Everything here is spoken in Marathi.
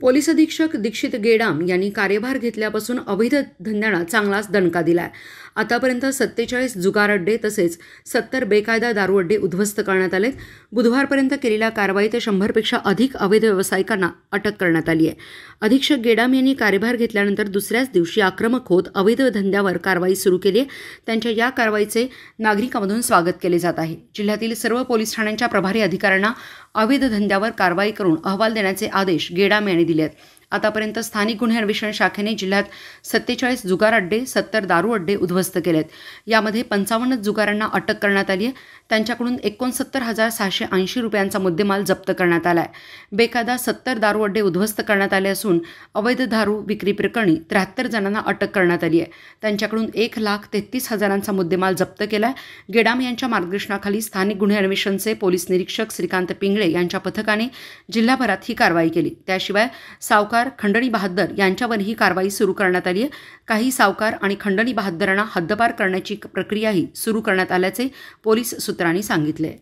पोलीस अधीक्षक दीक्षित गेडाम यांनी कार्यभार घेतल्यापासून अवैध धंद्यांना चांगलाच दणका दिलाय आतापर्यंत सत्तेचाळीस जुगार अड्डे तसेच सत्तर बेकायदा दारू अड्डे उद्ध्वस्त करण्यात आले बुधवारपर्यंत केलेल्या कारवाईत शंभरपेक्षा अधिक अवैध व्यावसायिकांना अटक करण्यात आली आहे अधीक्षक गेडाम यांनी कार्यभार घेतल्यानंतर दुसऱ्याच दिवशी आक्रमक होत अवैध धंद्यावर कारवाई सुरू केली आहे त्यांच्या या कारवाईचे नागरिकांमधून स्वागत केले जात आहे जिल्ह्यातील सर्व पोलीस ठाण्यांच्या प्रभारी अधिकाऱ्यांना अवैध धंद्यावर कारवाई करून अहवाल देण्याचे आदेश गेडाम यांनी दिल्यात आतापर्यंत स्थानिक गुन्हे अन्वेषण शाखेने जिल्ह्यात सत्तेचाळीस जुगार अड्डे सत्तर दारू अड्डे उद्ध्वस्त केले आहेत यामध्ये पंचावन्न जुगारांना अटक करण्यात आली आहे त्यांच्याकडून एकोणसत्तर हजार सहाशे ऐंशी रुपयांचा मुद्देमाल जप्त करण्यात आला आहे बेकायदा सत्तर दारू अड्डे उद्ध्वस्त करण्यात आले असून अवैध दारू विक्री प्रकरणी त्र्याहत्तर जणांना अटक करण्यात आली आहे त्यांच्याकडून एक लाख तेहतीस हजारांचा मुद्देमाल जप्त केला आहे गेडाम यांच्या मार्गदर्शनाखाली स्थानिक गुन्हे अन्वेषणचे पोलीस निरीक्षक श्रीकांत पिंगळे यांच्या पथकाने जिल्हाभरात ही कारवाई केली त्याशिवाय सावकार सावकार खंडणी बहाद्दर यांच्यावर ही कारवाई सुरू करण्यात आली आहे काही सावकार आणि खंडणी बहादरांना हद्दपार करण्याची प्रक्रियाही सुरू करण्यात आल्याचे पोलीस सूत्रांनी सांगितले